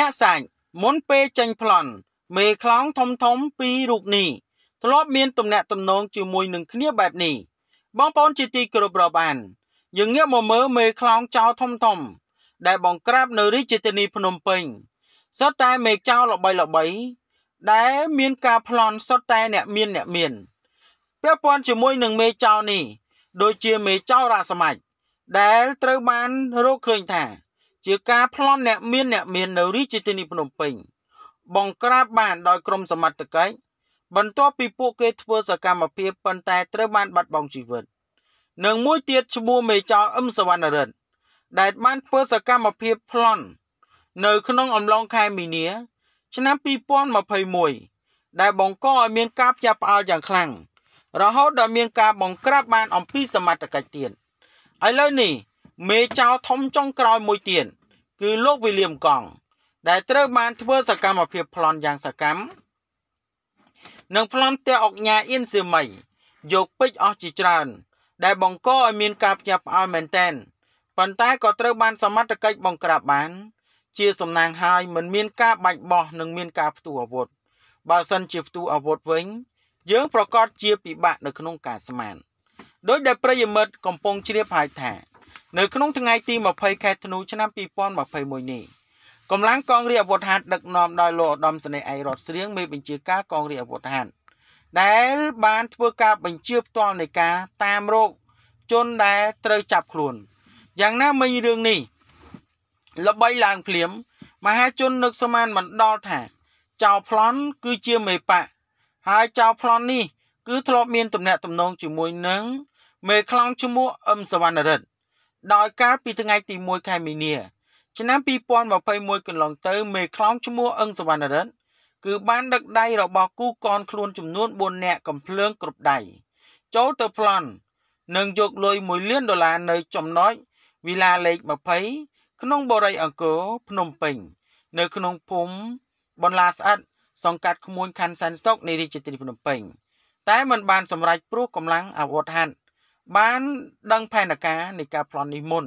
ញាក់សាច់មុនពេលចេញប្លន់មេខ្លោងធំធំពីររូបនេះធ្លាប់មានទំនាក់ទំនងជាមួយនឹងគ្នាបែបនេះបងប្អូនជាទីគោរពរាប់អានយើងងាកមកមើលមេខ្លោងចោលធំធំដែលបង្ក្រាបនៅរាជធានីភ្នំពេញសុទ្ធតែមេចោលល្បីល្បីដែល មាន ការប្លន់សុទ្ធតែអ្នកមានអ្នកមានពាក់ព័ន្ធជាមួយនឹងមេចោលនេះដូចជាមេចោលរាសមាច់ដែលត្រូវបានរកឃើញថាជាការប្លន់អ្នកមានអ្នកមាននៅរាជធានីភ្នំពេញ បង្ក្រាបបានដោយក្រុមសមត្ថកិច្ចបន្ទាប់ពីពួកគេធ្វើសកម្មភាពប៉ុន្តែត្រូវបានបាត់បង់ជីវិតនិងមួយទៀតឈ្មោះមេចៅអឹមសវណ្ណរិទ្ធដែលបានធ្វើសកម្មភាពប្លន់នៅក្នុងអំឡុងខែមីនា ឆ្នាំ2021ដែលបង្កឲ្យមានការផ្ទះផ្អើលយ៉ាងខ្លាំងរហូតដល់មានការបង្ក្រាបបានអំពីសមត្ថកិច្ចទៀតឥឡូវនេះមេចៅធំចុងក្រោយមួយទៀតគឺលោកវិលៀមកង់ដែលត្រូវ បានធ្វើសកម្មភាពប្លន់យ៉ាងសកម្មនិងប្លន់ផ្ទះអុកញ៉ាអ៊ីនសៀមី យកពេជ្រអស់ជាច្រើន ដែលបង្កឲ្យមានការផ្ទះផ្អល់មែនតែនប៉ុន្តែក៏ត្រូវបាន សមត្ថកិច្ចបង្ក្រាបបាន ជាសំណាងហើយមិនមានការ បាច់បោះនិងមានការផ្ទុះអាវុធបើសិនជាផ្ទុះអាវុធវិញយើង ប្រកាសជាពិបាកនៅក្នុងការស្មានដោយដែលប្រិយមិត្តកំពុងជ្រាបហើយថានៅក្នុងថ្ងៃទី20ខែធ្នូឆ្នាំ2021នេះកម្លាំងកងរាជអាវុធហត្ថដឹកនាំដោយលោកឧត្តមសេនីយ៍ឯករដ្ឋស្រៀងមេបញ្ជាការកងរាជអាវុធហត្ថដែល បានធ្វើការបញ្ជាផ្ទាល់នៃការតាមរោគជនដែលត្រូវចាប់ខ្លួនយ៉ាងណាមិញរឿងនេះល្បីឡើងភ្លាមមហាជននឹកស្មានមិនដល់ថាចៅប្លន់គឺជាមេបៈហើយចៅប្លន់នេះគឺធ្លាប់មានទំនាក់ទំនងជាមួយនឹងមេខ្លងឈ្មោះអឹមសវណ្ណរិទ្ធដោយកាលពីថ្ងៃទី1ខែមីនា ឆ្នាំ2021កន្លងទៅមេខ្លោងឈ្មោះអឹងសវណ្ណរិទ្ធគឺបានដឹកដៃរបស់គូកនខ្លួនចំនួន4នាក់កំភ្លើងគ្រប់ដៃចូលទៅប្លន់និងយកលុយ1លានដុល្លារនៅ ចំណុចវិឡាលេខ20ក្នុងបរិយអង្គរភ្នំពេញ នៅក្នុងភូមិបន្លាស្អិតសង្កាត់ក្មួយខណ្ឌសែនស្តុកនៃរាជធានីភ្នំពេញ តែមិនបានសម្រេចព្រោះកម្លាំងអាវុធហត្ថបាន ដឹងផែនការនៃការប្លន់នេះមុន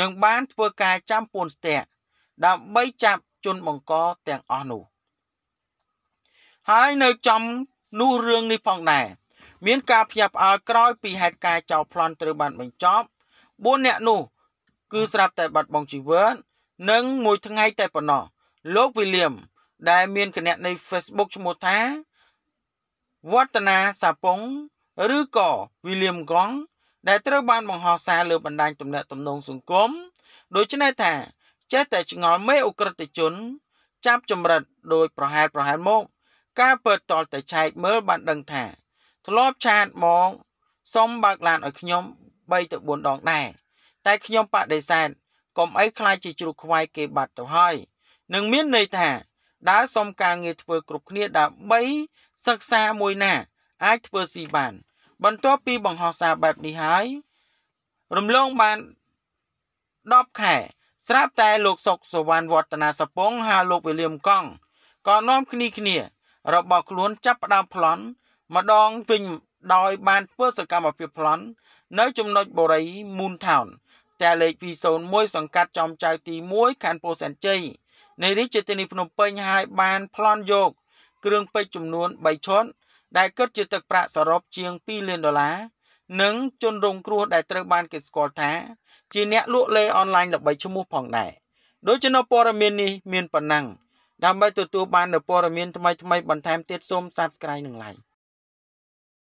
និងបានធ្វើការចាំពួនស្ទាក់ដើម្បីចាប់ជនបង្កទាំងអស់នោះ ហើយនៅចំនោះរឿងនេះផងដែរ មានការភ្ញាក់ផ្អើលក្រោយពីហេតុការណ៍ចោលប្លន់ត្រូវបានបញ្ចប់4អ្នកនោះគឺស្រាប់តែបាត់បង់ជីវិតនិងមួយថ្ងៃតែប៉ុណ្ណោះលោកវិលៀមដែលមានគណនី Facebook ឈ្មោះថាវឌ្ឍនាសាពងឬក៏វីលៀមកង ដែលត្រូវបានបង្ហោះសារលើបណ្ដាញទំនាក់ទំនងសង្គមដូច្នេះថាចេះតែឆ្ងល់មេអ ுக ្រិតជនចាប់ចម្រិតដោយប្រហែលប្រហែលមក ការពើតតតែឆែកមើលបានដឹងថាធ្លាប់ឆាតមកសុំបើកឡានឲ្យខ្ញុំ3ទៅ4ដងដែរតែខ្ញុំបដិសេធកុំអីខ្លាចជាជ្រូកខ្វាយគេបាត់ទៅហើយនឹងមានន័យថាដើរសុំការងារធ្វើគ្រប់គ្នាដើម្បីសិក្សាមួយណាអាចធ្វើស៊ីបានបន្ទាប់ពីបង្ហោះសារបែបនេះហើយរំលងបាន10ខែស្រាប់តែលោកសុកសវណ្ណវឌ្ឍនាសពងហៅលោកវិលៀមកង់ក៏នាំគ្នាគ្នា របស់ខ្លួនចាប់ផ្ដើមប្លន់ ម្ដងវិញដោយបានធ្វើសកម្មភាពប្លន់ នៅ ចំណុចបូរី Moon Town តែលេខ201សង្កាត់ចំចៅទី1ខណ្ឌពោធិ៍សែនជ័យនៃរាជធានីភ្នំពេញហើយបានប្លន់យកគ្រឿងពេជ្រចំនួន3ឈុតដែលគិតជាទឹកប្រាក់សរុបជាង2លានដុល្លារនិង ជនរងគ្រោះដែលត្រូវបានគេស្គាល់ថាជាអ្នក លក់លេអនឡាញល្បីឈ្មោះផងដែរដូចជានៅព័ត៌មាននេះមានប៉ុណ្ណឹងដើម្បីទទួលបាននូវព័ត៌មានថ្មីៗបន្ថែមទៀតសូម Subscribe និង Like